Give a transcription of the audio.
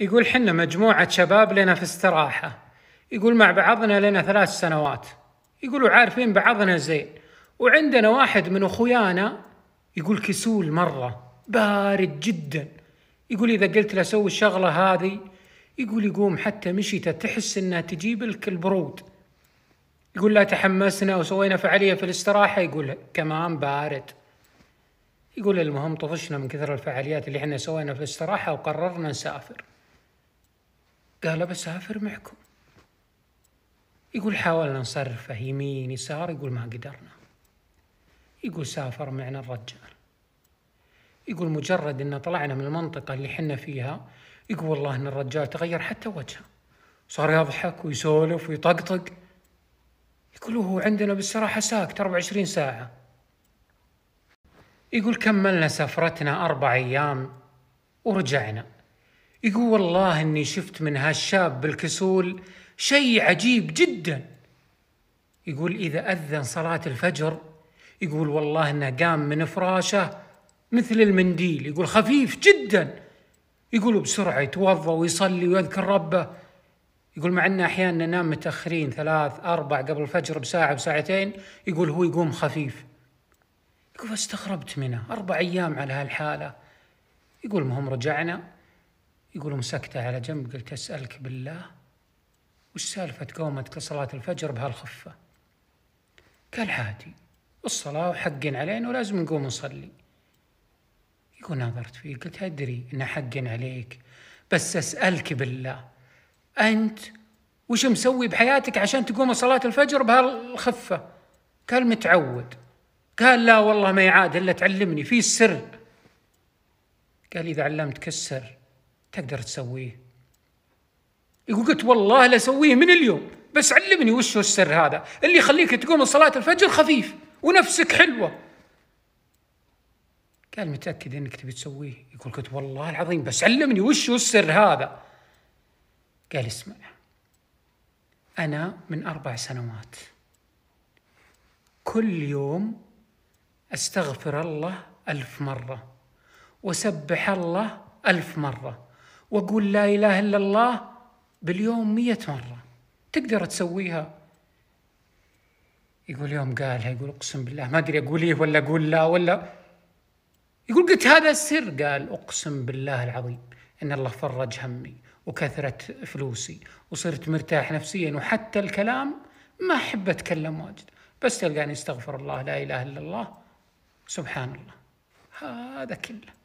يقول حنا مجموعة شباب لنا في استراحة يقول مع بعضنا لنا ثلاث سنوات يقولوا عارفين بعضنا زين وعندنا واحد من أخويانا يقول كسول مرة بارد جدا يقول إذا قلت له سوي الشغلة هذه يقول يقوم حتى مشيته تحس انها تجيب لك البرود يقول لا تحمسنا وسوينا فعالية في الاستراحة يقول كمان بارد يقول المهم طفشنا من كثر الفعاليات اللي احنا سوينا في الاستراحة وقررنا نسافر قال بسافر معكم يقول حاولنا نصرفه يمين يسار يقول ما قدرنا يقول سافر معنا الرجال يقول مجرد ان طلعنا من المنطقة اللي حنا فيها يقول والله ان الرجال تغير حتى وجهه صار يضحك ويسولف ويطقطق يقول هو عندنا بالصراحة ساكت 24 ساعة يقول كملنا سفرتنا أربع أيام ورجعنا يقول والله اني شفت من هالشاب بالكسول شيء عجيب جدا يقول اذا اذن صلاه الفجر يقول والله انه قام من فراشه مثل المنديل يقول خفيف جدا يقول بسرعه يتوضا ويصلي ويذكر ربه يقول مع ان احيانا ننام متاخرين ثلاث اربع قبل الفجر بساعه بساعتين يقول هو يقوم خفيف يقول فاستغربت منه اربع ايام على هالحاله يقول المهم رجعنا يقولون سكتة على جنب قلت أسألك بالله وش سالفة قومتك لصلاة الفجر بهالخفة قال عادي الصلاة وحق علينا ولازم نقوم نصلي يقول نظرت فيه قلت أدري إنه حق عليك بس أسألك بالله أنت وش مسوي بحياتك عشان تقوم صلاة الفجر بهالخفة قال متعود قال لا والله ما يعاد إلا تعلمني في السر قال إذا علمتك السر تقدر تسويه يقول قلت والله لاسويه من اليوم بس علمني وش هو السر هذا اللي يخليك تقوم من صلاة الفجر خفيف ونفسك حلوة قال متأكد انك تبي تسويه يقول قلت والله العظيم بس علمني وش هو السر هذا قال اسمع أنا من أربع سنوات كل يوم أستغفر الله ألف مرة وسبح الله ألف مرة واقول لا اله الا الله باليوم مية مرة تقدر تسويها يقول يوم قالها يقول اقسم بالله ما ادري اقول ايه ولا اقول لا ولا يقول قلت هذا السر قال اقسم بالله العظيم ان الله فرج همي وكثرت فلوسي وصرت مرتاح نفسيا وحتى الكلام ما احب اتكلم واجد بس تلقاني استغفر الله لا اله الا الله سبحان الله هذا كله